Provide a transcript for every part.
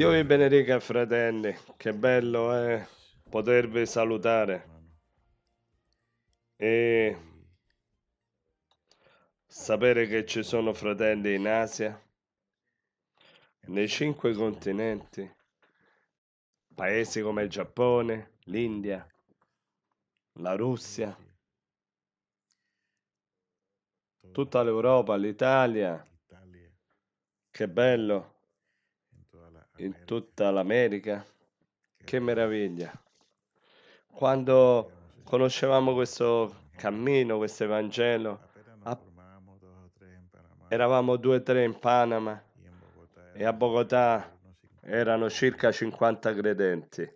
Dio vi benedica fratelli, che bello è eh? potervi salutare. E sapere che ci sono fratelli in Asia, nei cinque continenti, paesi come il Giappone, l'India, la Russia, tutta l'Europa, l'Italia. Che bello in tutta l'America. Che meraviglia. Quando conoscevamo questo mhm. cammino, questo Evangelo, eravamo due o tre in Panama e a Bogotà erano circa 50 credenti.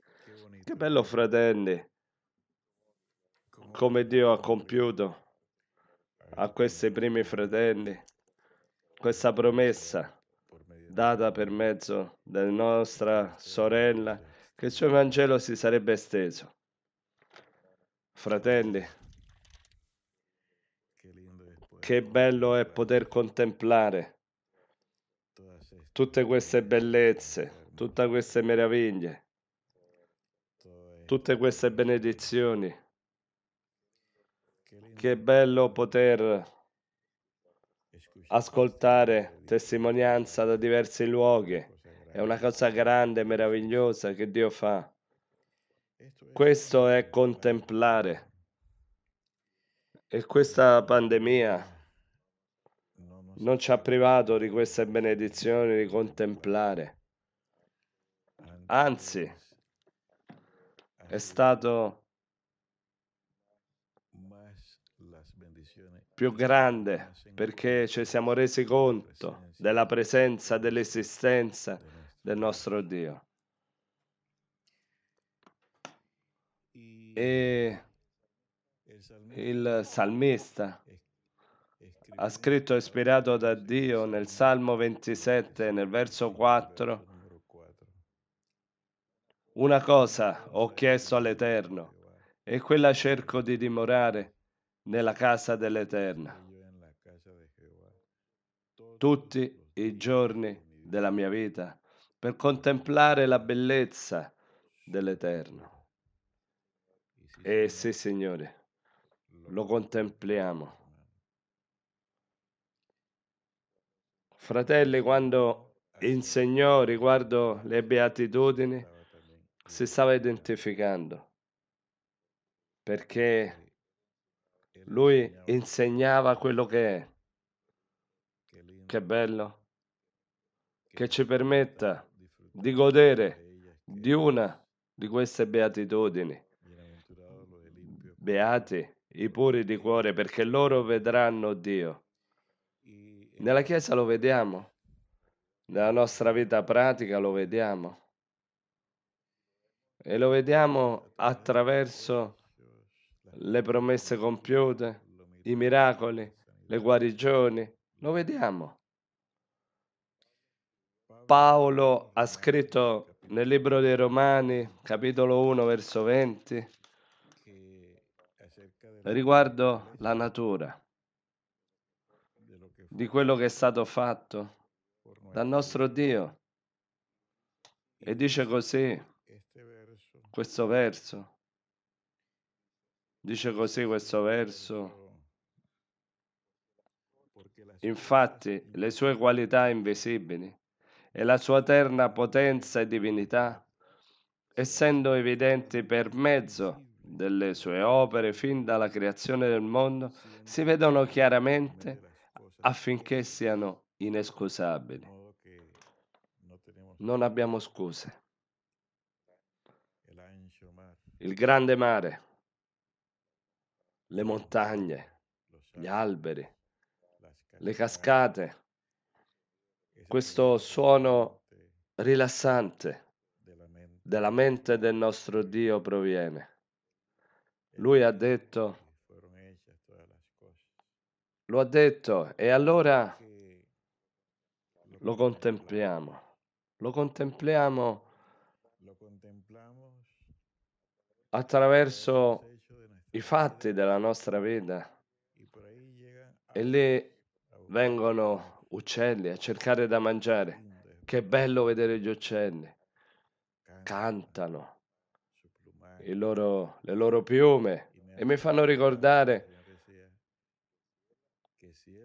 Che bello, fratelli, come Dio ha compiuto a questi primi fratelli questa promessa data per mezzo della nostra sorella, che il suo Vangelo si sarebbe esteso. Fratelli, che bello è poter contemplare eh, tutte queste bellezze, tutte queste meraviglie, tutte queste benedizioni. Che bello poter ascoltare testimonianza da diversi luoghi. È una cosa grande e meravigliosa che Dio fa. Questo è contemplare. E questa pandemia non ci ha privato di queste benedizioni di contemplare. Anzi, è stato più grande perché ci siamo resi conto della presenza, dell'esistenza del nostro Dio. E il salmista ha scritto ispirato da Dio nel Salmo 27, nel verso 4, una cosa ho chiesto all'Eterno e quella cerco di dimorare nella casa dell'Eterna tutti i giorni della mia vita per contemplare la bellezza dell'Eterno. E sì, Signore, lo contempliamo. Fratelli, quando eh, insegnò riguardo le beatitudini, si stava identificando perché lui insegnava quello che è. Che bello. Che ci permetta di godere di una di queste beatitudini. Beati i puri di cuore perché loro vedranno Dio. Nella Chiesa lo vediamo, nella nostra vita pratica lo vediamo e lo vediamo attraverso le promesse compiute, i miracoli, le guarigioni, lo vediamo. Paolo ha scritto nel libro dei Romani, capitolo 1, verso 20, riguardo la natura di quello che è stato fatto dal nostro Dio. E dice così questo verso. Dice così questo verso. Infatti, le sue qualità invisibili e la sua eterna potenza e divinità, essendo evidenti per mezzo delle sue opere fin dalla creazione del mondo, si vedono chiaramente affinché siano inescusabili. Non abbiamo scuse. Il grande mare le montagne, gli alberi, le cascate, questo suono rilassante della mente del nostro Dio proviene. Lui ha detto, lo ha detto, e allora lo contempliamo, lo contempliamo attraverso i fatti della nostra vita e ah, lì vengono uccelli a cercare da mangiare. Che bello vedere gli uccelli. Cantano loro, le loro piume e mi fanno ricordare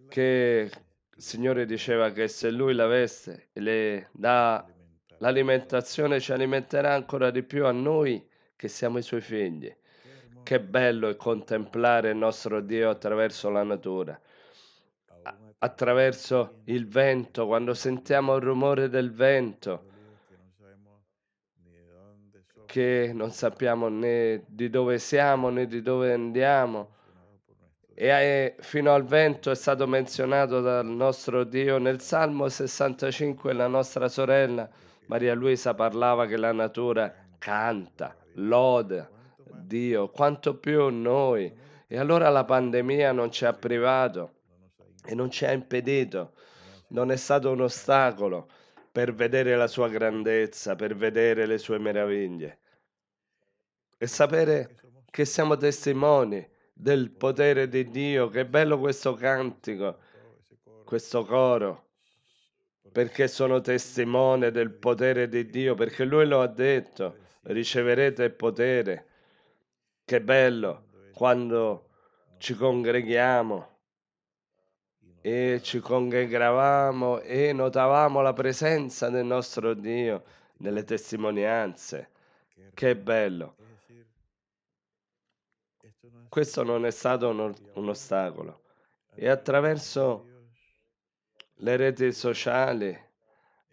che il Signore diceva che se Lui l'avesse e le dà l'alimentazione ci alimenterà ancora di più a noi che siamo i Suoi figli. Che bello è contemplare il nostro Dio attraverso la natura, attraverso il vento, quando sentiamo il rumore del vento, che non sappiamo né di dove siamo né di dove andiamo. E fino al vento è stato menzionato dal nostro Dio nel Salmo 65, la nostra sorella Maria Luisa parlava che la natura canta, loda Dio, quanto più noi. E allora la pandemia non ci ha privato e non ci ha impedito, non è stato un ostacolo per vedere la sua grandezza, per vedere le sue meraviglie e sapere che siamo testimoni del potere di Dio. Che bello questo cantico, questo coro, perché sono testimone del potere di Dio, perché lui lo ha detto, riceverete potere che bello quando ci congreghiamo e ci congregavamo e notavamo la presenza del nostro Dio nelle testimonianze. Che bello. Questo non è stato un, un ostacolo. E attraverso le reti sociali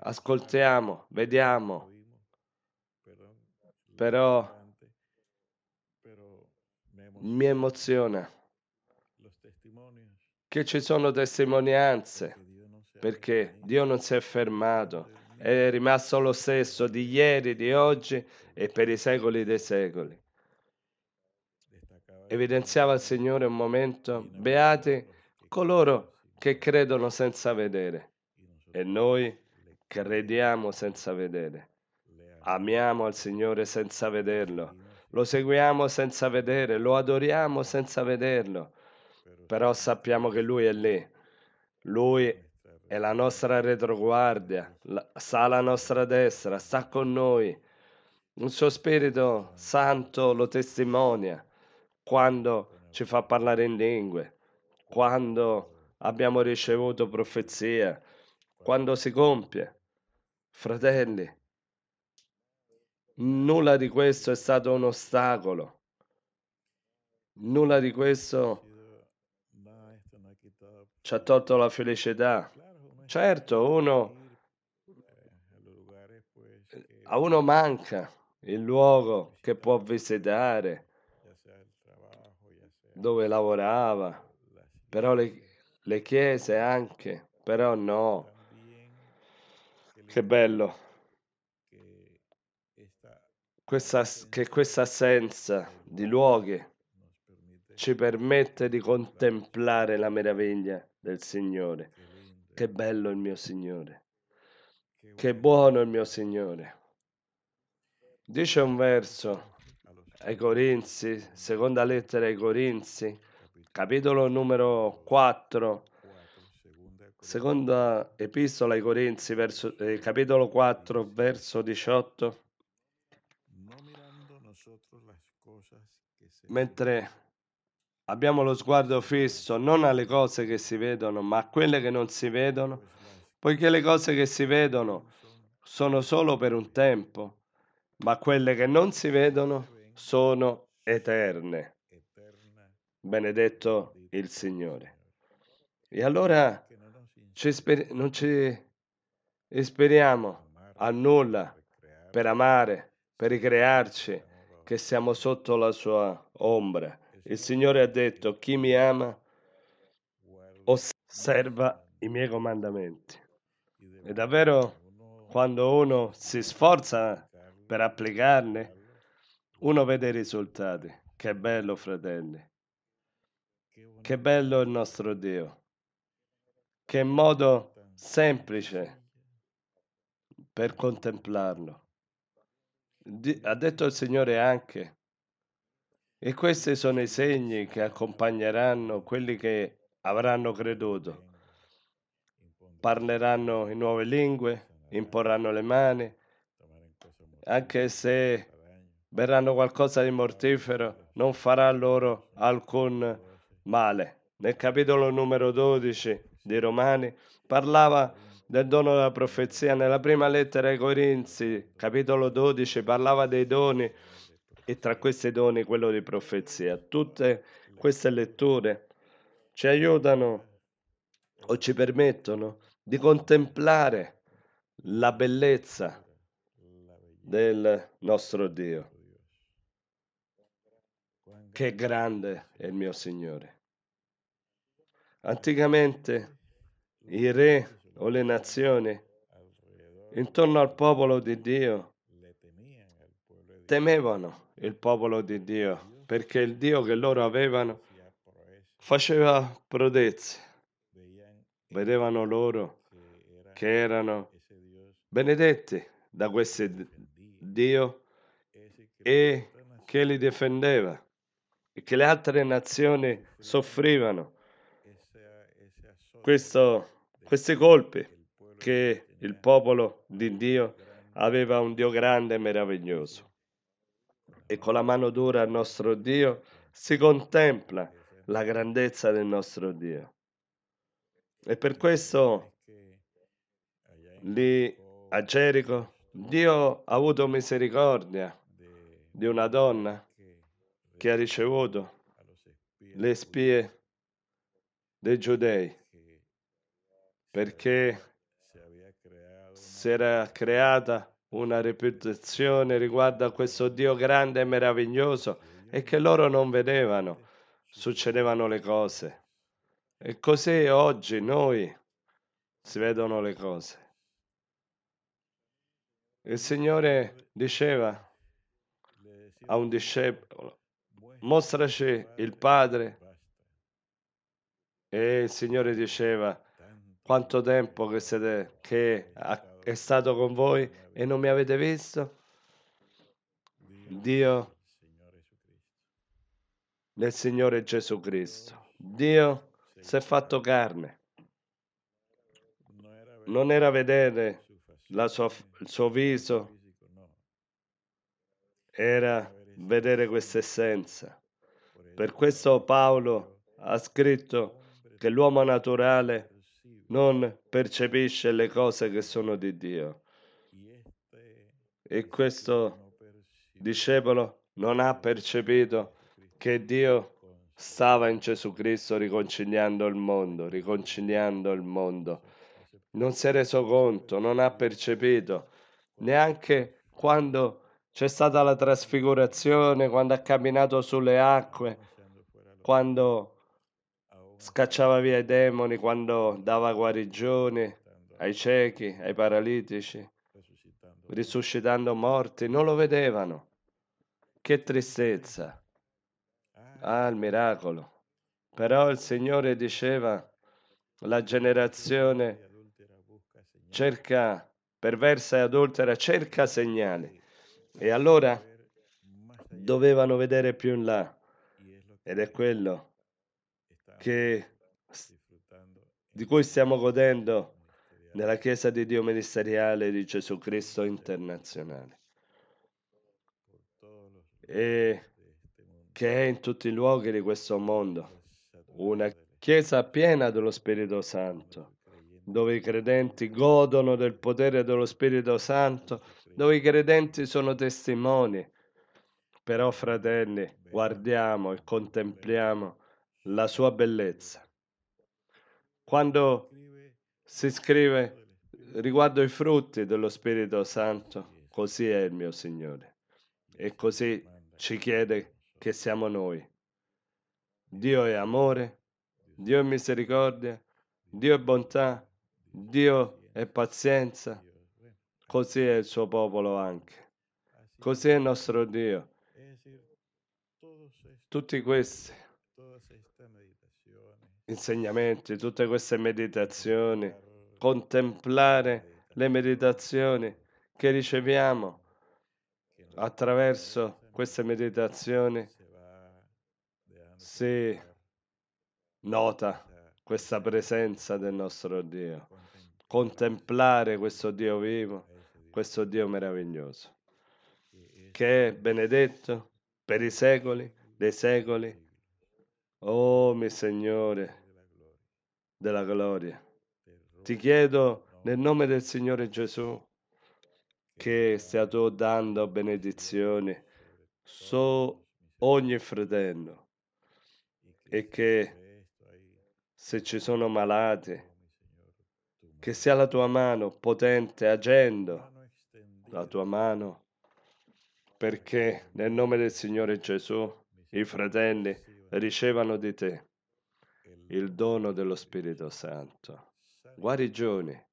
ascoltiamo, vediamo, però mi emoziona che ci sono testimonianze perché Dio non si è fermato, è rimasto lo stesso di ieri, di oggi e per i secoli dei secoli. Evidenziava il Signore un momento, beati coloro che credono senza vedere e noi crediamo senza vedere. Amiamo al Signore senza vederlo lo seguiamo senza vedere, lo adoriamo senza vederlo, però sappiamo che Lui è lì, Lui è la nostra retroguardia, sta alla nostra destra, sta con noi. Il suo Spirito Santo lo testimonia quando ci fa parlare in lingue, quando abbiamo ricevuto profezia, quando si compie. Fratelli, Nulla di questo è stato un ostacolo. Nulla di questo ci ha tolto la felicità. Certo, uno, eh, a uno manca il luogo che può visitare, dove lavorava, però le, le chiese anche, però no. Che bello questa, che questa assenza di luoghi ci permette di contemplare la meraviglia del Signore. Che bello il mio Signore, che buono il mio Signore. Dice un verso ai Corinzi, seconda lettera ai Corinzi, capitolo numero 4, seconda epistola ai Corinzi, verso, eh, capitolo 4, verso 18. Mentre abbiamo lo sguardo fisso non alle cose che si vedono, ma a quelle che non si vedono, poiché le cose che si vedono sono solo per un tempo, ma quelle che non si vedono sono eterne. Benedetto il Signore. E allora ci esper- non ci esperiamo a nulla per amare, per ricrearci, che siamo sotto la sua ombra. Esatto. Il Signore ha detto, chi mi ama osserva i miei comandamenti. E davvero quando uno si sforza per applicarne, uno vede i risultati. Che bello, fratelli. Che bello il nostro Dio. Che modo semplice per contemplarlo ha detto il Signore anche, e questi sono i segni che accompagneranno quelli che avranno creduto. Parleranno in nuove lingue, imporranno le mani, anche se verranno qualcosa di mortifero, non farà loro alcun male. Nel capitolo numero 12 di Romani parlava del dono della profezia. Nella prima lettera ai Corinzi, capitolo 12, parlava dei doni e tra questi doni quello di profezia. Tutte queste letture ci aiutano o ci permettono di contemplare la bellezza del nostro Dio. Che grande è il mio Signore. Anticamente i re o le nazioni intorno al popolo di Dio temevano il popolo di Dio perché il Dio che loro avevano faceva prodezze. Vedevano loro che erano benedetti da questo Dio e che li difendeva e che le altre nazioni soffrivano. Questo queste colpe che il popolo di Dio aveva un Dio grande e meraviglioso. E con la mano dura al nostro Dio si contempla la grandezza del nostro Dio. E per questo lì a Gerico Dio ha avuto misericordia di una donna che ha ricevuto le spie dei giudei perché si era creata una reputazione riguardo a questo Dio grande e meraviglioso e che loro non vedevano, succedevano le cose. E così oggi noi si vedono le cose. Il Signore diceva a un discepolo, mostraci il Padre. E il Signore diceva, quanto tempo che, siete, che è stato con voi e non mi avete visto? Dio del Signore Gesù Cristo. Dio si è fatto carne. Non era vedere sua, il suo viso, era vedere questa essenza. Per questo Paolo ha scritto che l'uomo naturale non percepisce le cose che sono di Dio. E questo discepolo non ha percepito che Dio stava in Gesù Cristo riconciliando il mondo, riconciliando il mondo. Non si è reso conto, non ha percepito, neanche quando c'è stata la trasfigurazione, quando ha camminato sulle acque, quando scacciava via i demoni quando dava guarigione ai ciechi, ai paralitici, risuscitando morti, non lo vedevano. Che tristezza! Eh. Ah, il miracolo! Però il Signore diceva, la generazione cerca, perversa e adultera, cerca segnali. E allora dovevano vedere più in là. Ed è quello che, di cui stiamo godendo nella Chiesa di Dio ministeriale di Gesù Cristo internazionale e che è in tutti i luoghi di questo mondo, una Chiesa piena dello Spirito Santo, dove i credenti godono del potere dello Spirito Santo, dove i credenti sono testimoni. Però, fratelli, guardiamo e contempliamo la sua bellezza. Quando si scrive riguardo i frutti dello Spirito Santo, così è il mio Signore e così ci chiede che siamo noi. Dio è amore, Dio è misericordia, Dio è bontà, Dio è pazienza, così è il suo popolo anche, così è il nostro Dio. Tutti questi tutto questa meditazione. Insegnamenti, tutte queste meditazioni, contemplare le meditazioni che riceviamo attraverso queste meditazioni si nota questa presenza del nostro Dio, contemplare questo Dio vivo, questo Dio meraviglioso, che è benedetto per i secoli dei secoli Oh mio Signore della gloria, ti chiedo nel nome del Signore Gesù che stia tu dando benedizioni su ogni fratello e che se ci sono malati, che sia la tua mano potente agendo, la tua mano, perché nel nome del Signore Gesù i fratelli ricevano di te il dono dello Spirito Santo. Guarigioni.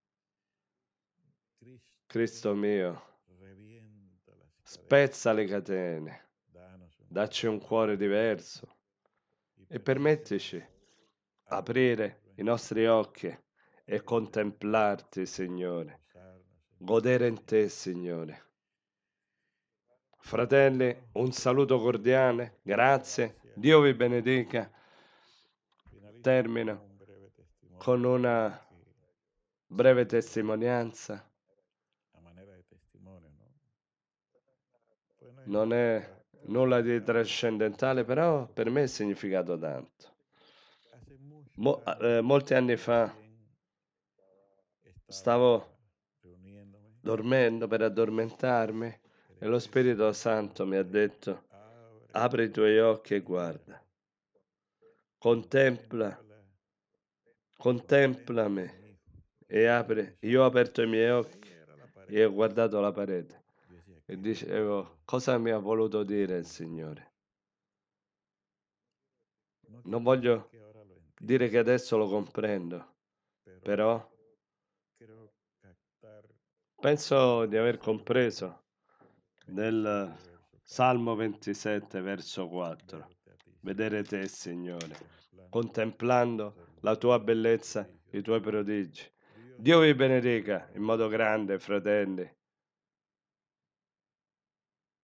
Cristo mio, spezza le catene, dacci un cuore diverso e permettici aprire i nostri occhi e contemplarti, Signore, godere in te, Signore. Fratelli, un saluto cordiale, grazie Dio vi benedica. Termino con una breve testimonianza. Non è nulla di trascendentale, però per me è significato tanto. Eh, Mo, eh, eh, molti anni fa stavo dormendo per addormentarmi e lo Spirito Santo mi ha detto Apri i tuoi occhi e guarda. Contempla, contempla me e apri. Io ho aperto i miei occhi e ho guardato la parete e dicevo cosa mi ha voluto dire il Signore. Non voglio dire che adesso lo comprendo, però penso di aver compreso del Salmo 27, verso 4. Vedere te, Signore, contemplando la tua bellezza, i tuoi prodigi. Dio vi benedica in modo grande, fratelli.